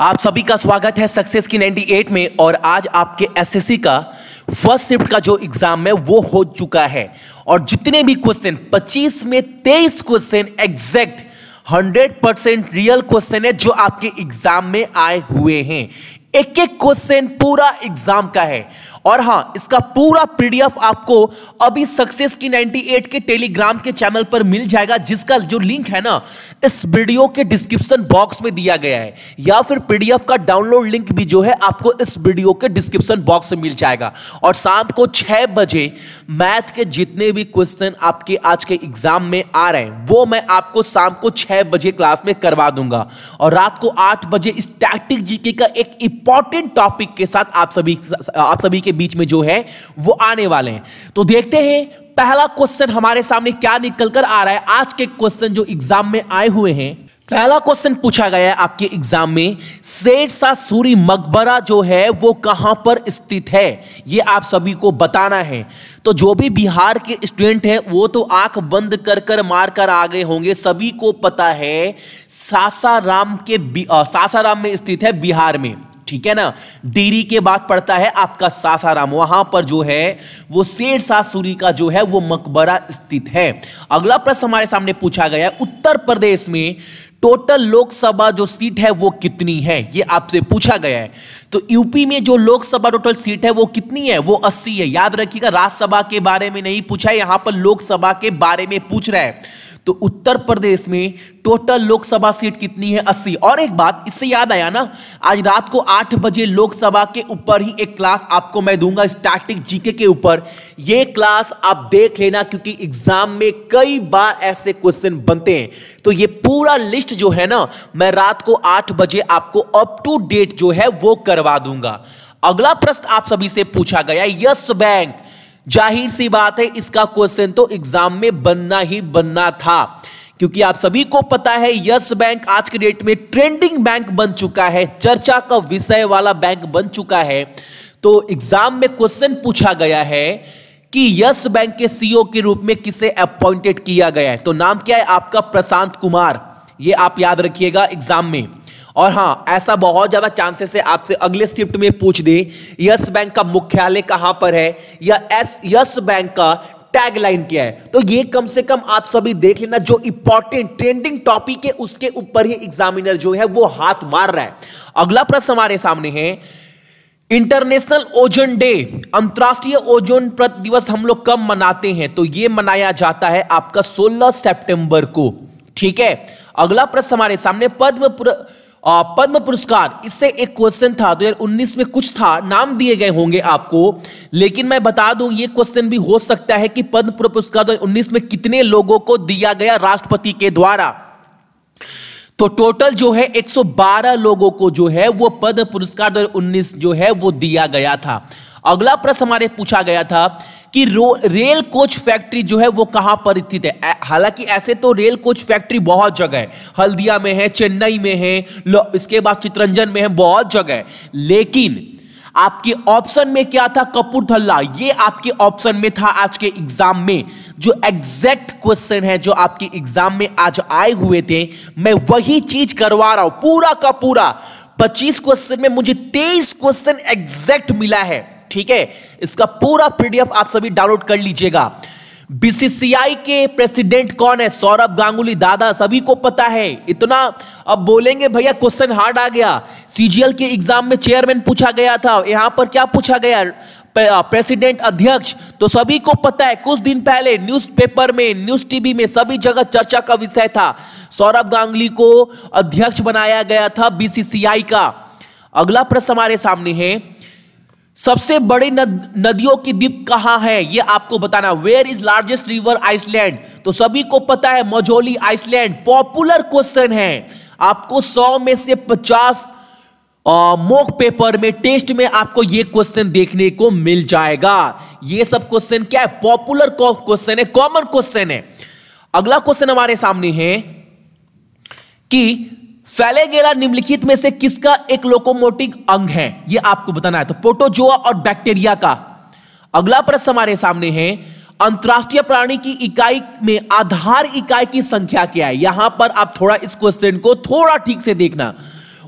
आप सभी का स्वागत है सक्सेस की 98 में और आज आपके एसएससी का फर्स्ट शिफ्ट का जो एग्जाम है वो हो चुका है और जितने भी क्वेश्चन 25 में 23 question exact 100 percent real question है जो आपके एग्जाम में आए हुए हैं एक एक क्वेश्चन पूरा एग्जाम का है और हां इसका पूरा पीडीएफ आपको अभी सक्सेस की 98 के टेलीग्राम के चैनल पर मिल जाएगा जिसका जो लिंक है ना इस वीडियो के डिस्क्रिप्शन बॉक्स में दिया गया है या फिर पीडीएफ का डाउनलोड लिंक भी जो है आपको इस वीडियो के डिस्क्रिप्शन बॉक्स में मिल जाएगा और शाम को छह बजे मैथ के जितने भी क्वेश्चन आपके आज के एग्जाम में आ रहे हैं वो मैं आपको शाम को छह बजे क्लास में करवा दूंगा और रात को आठ बजे स्टैटिक जीके का एक इंपॉर्टेंट टॉपिक के साथ आप सभी आप सभी के बीच में जो है वो आने वाले हैं तो देखते हैं पहला क्वेश्चन हमारे सामने क्या निकल कर आ रहा है आज के क्वेश्चन जो एग्जाम में आए हुए हैं पहला क्वेश्चन पूछा गया है आपके एग्जाम में सेठ सा सूरी मकबरा जो है वो कहां पर स्थित है ये आप सभी को बताना है तो जो भी बिहार के स्टूडेंट हैं वो तो आंख बंद कर कर मार कर आ गए होंगे सभी को पता है सासाराम के सासाराम में स्थित है बिहार में ठीक है ना डेरी के बाद पड़ता है आपका सासाराम वहां पर जो है वो शेर सासुरी का जो है वो मकबरा स्थित है अगला प्रश्न हमारे सामने पूछा गया है उत्तर प्रदेश में टोटल लोकसभा जो सीट है वो कितनी है ये आपसे पूछा गया है तो यूपी में जो लोकसभा टोटल सीट है वो कितनी है वो 80 है याद रखिएगा राज्यसभा के बारे में नहीं पूछा है यहां पर लोकसभा के बारे में पूछ रहा है तो उत्तर प्रदेश में टोटल लोकसभा सीट कितनी है अस्सी और एक बात इससे याद आया ना आज रात को आठ बजे लोकसभा के ऊपर ही एक क्लास आपको मैं दूंगा स्टैटिक जीके के ऊपर यह क्लास आप देख लेना क्योंकि एग्जाम में कई बार ऐसे क्वेश्चन बनते हैं तो ये पूरा लिस्ट जो है ना मैं रात को आठ बजे आपको अप टू डेट जो है वो करवा दूंगा अगला प्रश्न आप सभी से पूछा गया यस बैंक जाहिर सी बात है इसका क्वेश्चन तो एग्जाम में बनना ही बनना था क्योंकि आप सभी को पता है यस बैंक आज के डेट में ट्रेंडिंग बैंक बन चुका है चर्चा का विषय वाला बैंक बन चुका है तो एग्जाम में क्वेश्चन पूछा गया है कि यस बैंक के सीईओ e के रूप में किसे अपॉइंटेड किया गया है तो नाम क्या है आपका प्रशांत कुमार ये आप याद रखिएगा एग्जाम में और हाँ ऐसा बहुत ज्यादा चांसेस है आपसे अगले शिफ्ट में पूछ दे यस बैंक का मुख्यालय कहां पर है या एस यस बैंक का टैगलाइन क्या है तो ये कम से कम आप सभी देख लेना जो इंपॉर्टेंट ट्रेंडिंग टॉपिक है उसके ऊपर ही एग्जामिनर जो है वो हाथ मार रहा है अगला प्रश्न हमारे सामने है इंटरनेशनल ओजोन डे अंतरराष्ट्रीय ओजोन प्रति दिवस हम लोग कब मनाते हैं तो ये मनाया जाता है आपका 16 सितंबर को ठीक है अगला प्रश्न हमारे सामने पद्म पुरस्कार पद्म पुरस्कार इससे एक क्वेश्चन था 2019 में कुछ था नाम दिए गए होंगे आपको लेकिन मैं बता दूं ये क्वेश्चन भी हो सकता है कि पद्म पुरस्कार 2019 में कितने लोगों को दिया गया राष्ट्रपति के द्वारा तो टोटल जो है 112 लोगों को जो है वो पद्म पुरस्कार 2019 जो है वो दिया गया था अगला प्रश्न हमारे पूछा गया था कि रेल कोच फैक्ट्री जो है वो कहां पर स्थित है हालांकि ऐसे तो रेल कोच फैक्ट्री बहुत जगह है हल्दिया में है चेन्नई में है इसके बाद चित्रंजन में है बहुत जगह है लेकिन आपके ऑप्शन में क्या था कपूरथल्ला ये आपके ऑप्शन में था आज के एग्जाम में जो एग्जैक्ट क्वेश्चन है जो आपके एग्जाम में आज आए हुए थे मैं वही चीज करवा रहा हूं पूरा का पूरा 25 क्वेश्चन में मुझे 23 क्वेश्चन एग्जैक्ट मिला है ठीक है इसका पूरा पीडीएफ आप सभी डाउनलोड कर लीजिएगा बीसीसीआई के प्रेसिडेंट कौन है सौरभ गांगुली दादा सभी को पता है इतना अब बोलेंगे भैया क्वेश्चन हार्ड आ गया सीजीएल के एग्जाम में चेयरमैन पूछा गया था यहां पर क्या पूछा गया प्रेसिडेंट अध्यक्ष तो सभी को पता है कुछ दिन पहले न्यूज़पेपर में न्यूज टीवी में सभी जगह चर्चा का विषय था सौरभ गांगुली को अध्यक्ष बनाया गया था बीसीसीआई का अगला प्रश्न हमारे सामने है सबसे बड़ी नद, नदियों की द्वीप कहां है ये आपको बताना where is largest river Iceland तो सभी को पता है मजोली आइसलैंड पॉपुलर क्वेश्चन है आपको सौ में से पचास मोक पेपर में टेस्ट में आपको ये क्वेश्चन देखने को मिल जाएगा ये सब क्वेश्चन क्या है पॉपुलर क्वेश्चन है कॉमन क्वेश्चन है अगला क्वेश्चन हमारे सामने है कि फैलेगेला निम्नलिखित में से किसका एक लोकोमोटिव अंग है यह आपको बताना है तो पोटोजोआ और बैक्टीरिया का अगला प्रश्न हमारे सामने है अंतरराष्ट्रीय प्राणी की इकाई में आधार इकाई की संख्या क्या है यहां पर आप थोड़ा इस क्वेश्चन को थोड़ा ठीक से देखना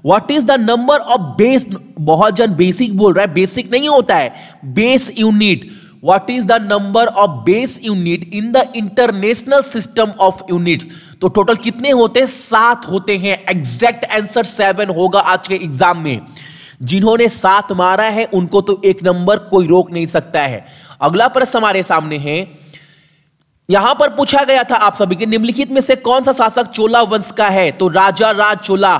what is the number of base बहुत जन बेसिक बोल रहा है बेसिक नहीं होता है base unit what is the number of base unit in the international system of units तो टोटल कितने होते हैं सात होते हैं एग्जैक्ट आंसर सेवन होगा आज के एग्जाम में जिन्होंने सात मारा है उनको तो एक नंबर कोई रोक नहीं सकता है अगला प्रश्न हमारे सामने है यहां पर पूछा गया था आप सभी के निम्नलिखित में से कौन सा शासक चोला वंश का है तो राजा राज चोला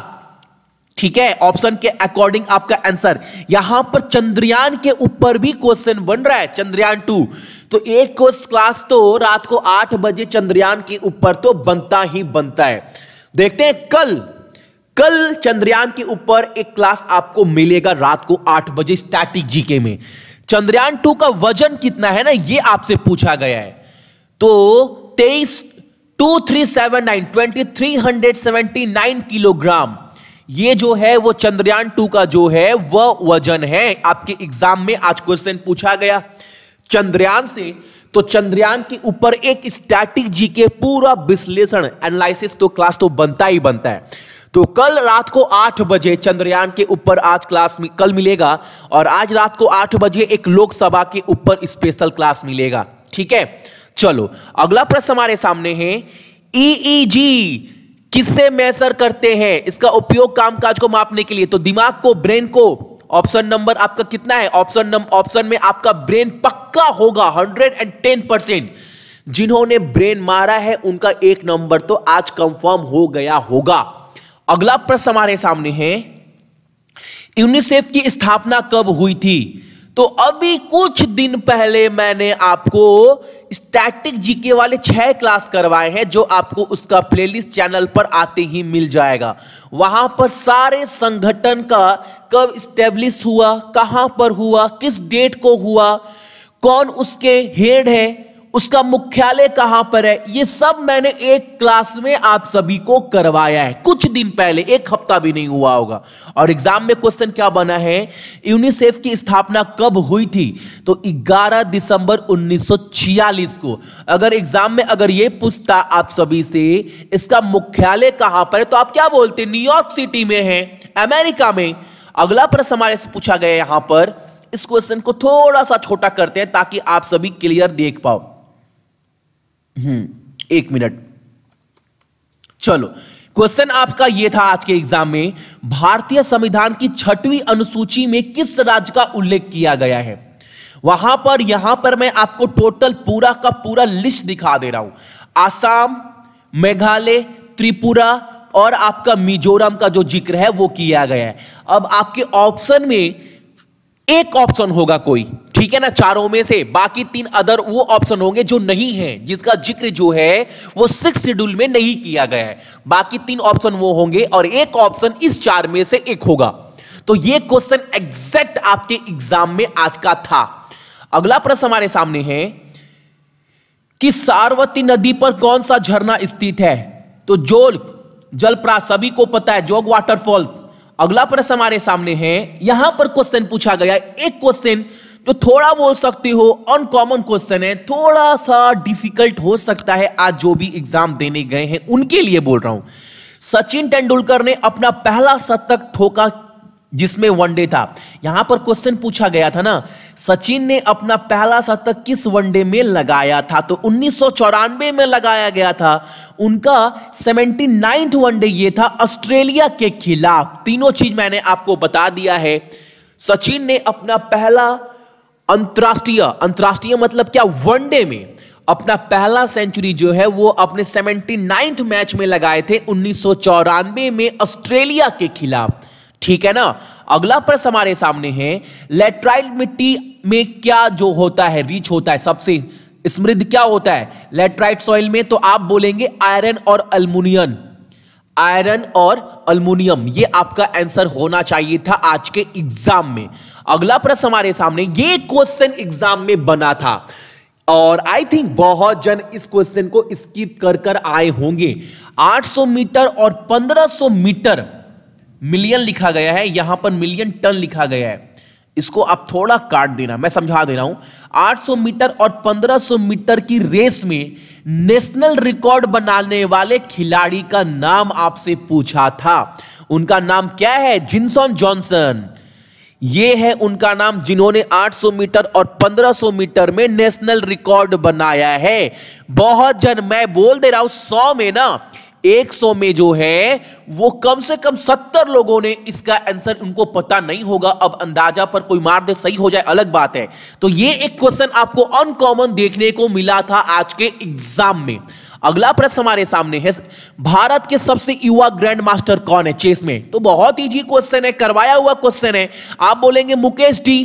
ठीक है ऑप्शन के अकॉर्डिंग आपका आंसर यहां पर चंद्रयान के ऊपर भी क्वेश्चन बन रहा है चंद्रयान टू तो एक क्वेश्चन क्लास तो रात को आठ बजे चंद्रयान के ऊपर तो बनता ही बनता है देखते हैं कल कल चंद्रयान के ऊपर एक क्लास आपको मिलेगा रात को आठ बजे स्टैटिक जीके में चंद्रयान टू का वजन कितना है ना ये आपसे पूछा गया है तो तेईस two three seven nine twenty three hundred seventy nine kilogram ये जो है वो चंद्रयान टू का जो है वह वजन है आपके एग्जाम में आज क्वेश्चन पूछा गया चंद्रयान से तो चंद्रयान के ऊपर एक स्टैटिक जी के पूरा विश्लेषण एनालिसिस तो क्लास तो बनता ही बनता है तो कल रात को आठ बजे चंद्रयान के ऊपर आज क्लास में कल मिलेगा और आज रात को आठ बजे एक लोकसभा के ऊपर स्पेशल क्लास मिलेगा ठीक है चलो अगला प्रश्न हमारे सामने है ईईजी e e किससे मैसर करते हैं इसका उपयोग कामकाज को मापने के लिए तो दिमाग को ब्रेन को ऑप्शन नंबर आपका कितना है ऑप्शन ऑप्शन में आपका ब्रेन पक्का होगा हंड्रेड एंड टेन परसेंट जिन्होंने ब्रेन मारा है उनका एक नंबर तो आज कंफर्म हो गया होगा अगला प्रश्न हमारे सामने है यूनिसेफ की स्थापना कब हुई थी तो अभी कुछ दिन पहले मैंने आपको स्टैटिक जीके वाले छह क्लास करवाए हैं जो आपको उसका प्लेलिस्ट चैनल पर आते ही मिल जाएगा वहां पर सारे संगठन का कब स्टेब्लिश हुआ कहां पर हुआ किस डेट को हुआ कौन उसके हेड है उसका मुख्यालय कहां पर है ये सब मैंने एक क्लास में आप सभी को करवाया है कुछ दिन पहले एक हफ्ता भी नहीं हुआ होगा और एग्जाम में क्वेश्चन क्या बना है यूनिसेफ की स्थापना कब हुई थी तो 11 दिसंबर 1946 को अगर एग्जाम में अगर ये पूछता आप सभी से इसका मुख्यालय कहां पर है तो आप क्या बोलते न्यूयॉर्क सिटी में है अमेरिका में अगला प्रश्न हमारे से पूछा गया यहां पर इस क्वेश्चन को थोड़ा सा छोटा करते हैं ताकि आप सभी क्लियर देख पाओ हम्म, एक मिनट चलो क्वेश्चन आपका यह था आज के एग्जाम में भारतीय संविधान की छठवीं अनुसूची में किस राज्य का उल्लेख किया गया है वहां पर यहां पर मैं आपको टोटल पूरा का पूरा लिस्ट दिखा दे रहा हूं आसाम मेघालय त्रिपुरा और आपका मिजोरम का जो जिक्र है वो किया गया है अब आपके ऑप्शन में एक ऑप्शन होगा कोई ठीक है ना चारों में से बाकी तीन अदर वो ऑप्शन होंगे जो नहीं है जिसका जिक्र जो है वो सिक्स शेड्यूल में नहीं किया गया है बाकी तीन ऑप्शन वो होंगे और एक ऑप्शन इस चार में से एक होगा तो ये क्वेश्चन एग्जैक्ट आपके एग्जाम में आज का था अगला प्रश्न हमारे सामने है कि सार्वती नदी पर कौन सा झरना स्थित है तो जोल जलप्रा सभी को पता है जोग वाटरफॉल्स अगला प्रश्न हमारे सामने है यहां पर क्वेश्चन पूछा गया एक क्वेश्चन जो थोड़ा बोल सकते हो अनकॉमन क्वेश्चन है थोड़ा सा डिफिकल्ट हो सकता है आज जो भी एग्जाम देने गए हैं उनके लिए बोल रहा हूं सचिन तेंदुलकर ने अपना पहला शतक ठोका जिसमें वनडे था यहां पर क्वेश्चन पूछा गया था ना सचिन ने अपना पहला शतक किस वनडे में लगाया था तो उन्नीस में लगाया गया था उनका सेवेंटी नाइन्थ वनडे ये था ऑस्ट्रेलिया के खिलाफ तीनों चीज मैंने आपको बता दिया है सचिन ने अपना पहला अंतर्राष्ट्रीय अंतर्राष्ट्रीय मतलब क्या वनडे में अपना पहला सेंचुरी जो है वो अपने सेवेंटी नाइन्थ मैच में लगाए थे उन्नीस में ऑस्ट्रेलिया के खिलाफ ठीक है ना अगला प्रश्न हमारे सामने है लेट्राइल मिट्टी में क्या जो होता है रिच होता है सबसे समृद्ध क्या होता है लेट्राइट सॉइल में तो आप बोलेंगे आयरन और अल्मोनियम आयरन और अल्मोनियम ये आपका आंसर होना चाहिए था आज के एग्जाम में अगला प्रश्न हमारे सामने ये क्वेश्चन एग्जाम में बना था और आई थिंक बहुत जन इस क्वेश्चन को स्किप कर कर आए होंगे 800 मीटर और 1500 मीटर मिलियन लिखा गया है यहां पर मिलियन टन लिखा गया है इसको आप थोड़ा काट देना मैं समझा दे रहा हूं 800 मीटर और 1500 मीटर की रेस में नेशनल रिकॉर्ड बनाने वाले खिलाड़ी का नाम आपसे पूछा था उनका नाम क्या है जिनसन जॉनसन ये है उनका नाम जिन्होंने 800 मीटर और 1500 मीटर में नेशनल रिकॉर्ड बनाया है बहुत जन मैं बोल दे रहा हूं सौ में ना 100 में जो है वो कम से कम 70 लोगों ने इसका आंसर उनको पता नहीं होगा अब अंदाजा पर कोई मार दे सही हो जाए अलग बात है तो ये एक क्वेश्चन आपको अनकॉमन देखने को मिला था आज के एग्जाम में अगला प्रश्न हमारे सामने है भारत के सबसे युवा ग्रैंड मास्टर कौन है चेस में तो बहुत इजी क्वेश्चन है करवाया हुआ क्वेश्चन है आप बोलेंगे मुकेश डी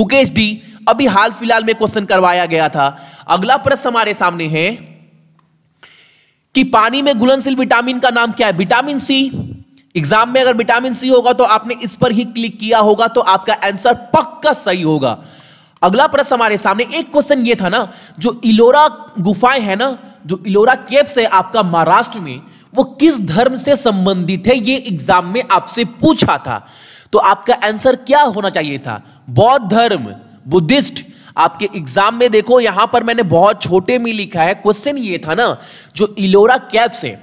गुकेश डी अभी हाल फिलहाल में क्वेश्चन करवाया गया था अगला प्रश्न हमारे सामने है कि पानी में घुलनशील विटामिन का नाम क्या है विटामिन सी एग्जाम में अगर विटामिन सी होगा तो आपने इस पर ही क्लिक किया होगा तो आपका आंसर पक्का सही होगा अगला प्रश्न हमारे सामने एक क्वेश्चन ये था ना जो इलोरा गुफाएं है ना जो इलोरा केप्स है आपका महाराष्ट्र में वो किस धर्म से संबंधित है ये एग्जाम में आपसे पूछा था तो आपका आंसर क्या होना चाहिए था बौद्ध धर्म बुद्धिस्ट आपके एग्जाम में देखो यहां पर मैंने बहुत छोटे में लिखा है क्वेश्चन ये था ना जो इलोरा कैप्स है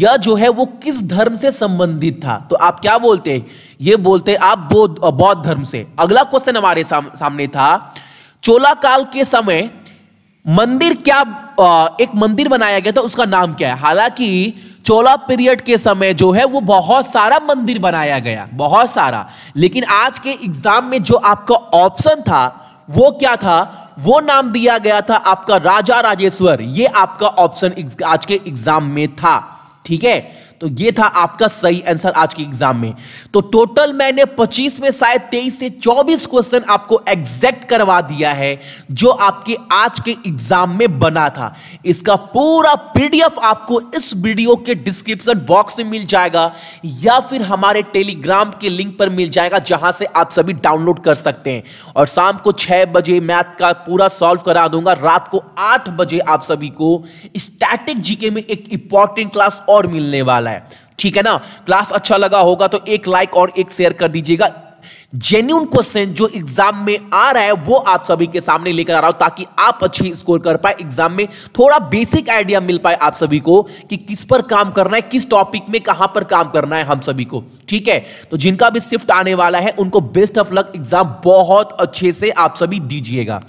यह जो है वो किस धर्म से संबंधित था तो आप क्या बोलते हैं ये बोलते हैं आप बौद्ध बौद्ध धर्म से अगला क्वेश्चन हमारे साम, सामने था चोला काल के समय मंदिर क्या एक मंदिर बनाया गया था उसका नाम क्या है हालांकि चोला पीरियड के समय जो है वो बहुत सारा मंदिर बनाया गया बहुत सारा लेकिन आज के एग्जाम में जो आपका ऑप्शन था वो क्या था वो नाम दिया गया था आपका राजा राजेश्वर ये आपका ऑप्शन आज के एग्जाम में था ठीक है तो ये था आपका सही आंसर आज के एग्जाम में तो टोटल मैंने 25 में शायद 23 से 24 क्वेश्चन आपको एग्जैक्ट करवा दिया है जो आपके आज के एग्जाम में बना था इसका पूरा पीडीएफ आपको इस वीडियो के डिस्क्रिप्शन बॉक्स में मिल जाएगा या फिर हमारे टेलीग्राम के लिंक पर मिल जाएगा जहां से आप सभी डाउनलोड कर सकते हैं और शाम को छह बजे मैथ का पूरा सॉल्व करा दूंगा रात को आठ बजे आप सभी को स्टैटिक जीके में एक इंपॉर्टेंट क्लास और मिलने वाला वाला है ठीक है ना क्लास अच्छा लगा होगा तो एक लाइक और एक शेयर कर दीजिएगा जेन्यून क्वेश्चन जो एग्जाम में आ रहा है वो आप सभी के सामने लेकर आ रहा हूं ताकि आप अच्छी स्कोर कर पाए एग्जाम में थोड़ा बेसिक आइडिया मिल पाए आप सभी को कि किस पर काम करना है किस टॉपिक में कहां पर काम करना है हम सभी को ठीक है तो जिनका भी शिफ्ट आने वाला है उनको बेस्ट ऑफ लक एग्जाम बहुत अच्छे से आप सभी दीजिएगा